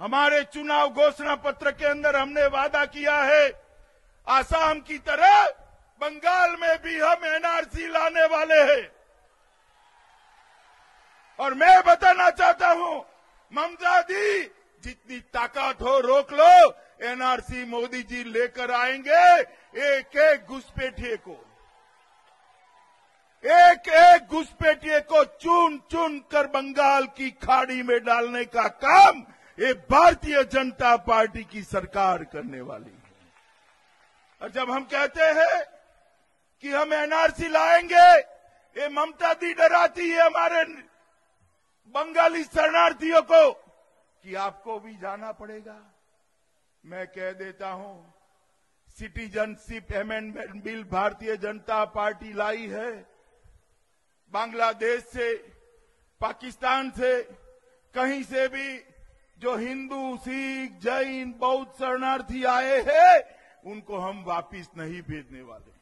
हमारे चुनाव घोषणा पत्र के अंदर हमने वादा किया है आसाम की तरह बंगाल में भी हम एनआरसी लाने वाले हैं और मैं बताना चाहता हूं ममता दी जितनी ताकत हो रोक लो एनआरसी मोदी जी लेकर आएंगे एक एक घुसपैठिए को एक एक घुसपैठिए को चुन चुन कर बंगाल की खाड़ी में डालने का काम ये भारतीय जनता पार्टी की सरकार करने वाली है और जब हम कहते हैं कि हम एनआरसी लाएंगे ये ममता दी डराती है हमारे बंगाली शरणार्थियों को कि आपको भी जाना पड़ेगा मैं कह देता हूं सिटीजनशिप अमेंडमेंट बिल भारतीय जनता पार्टी लाई है बांग्लादेश से पाकिस्तान से कहीं से भी जो हिंदू सिख जैन बौद्ध शरणार्थी आए हैं उनको हम वापिस नहीं भेजने वाले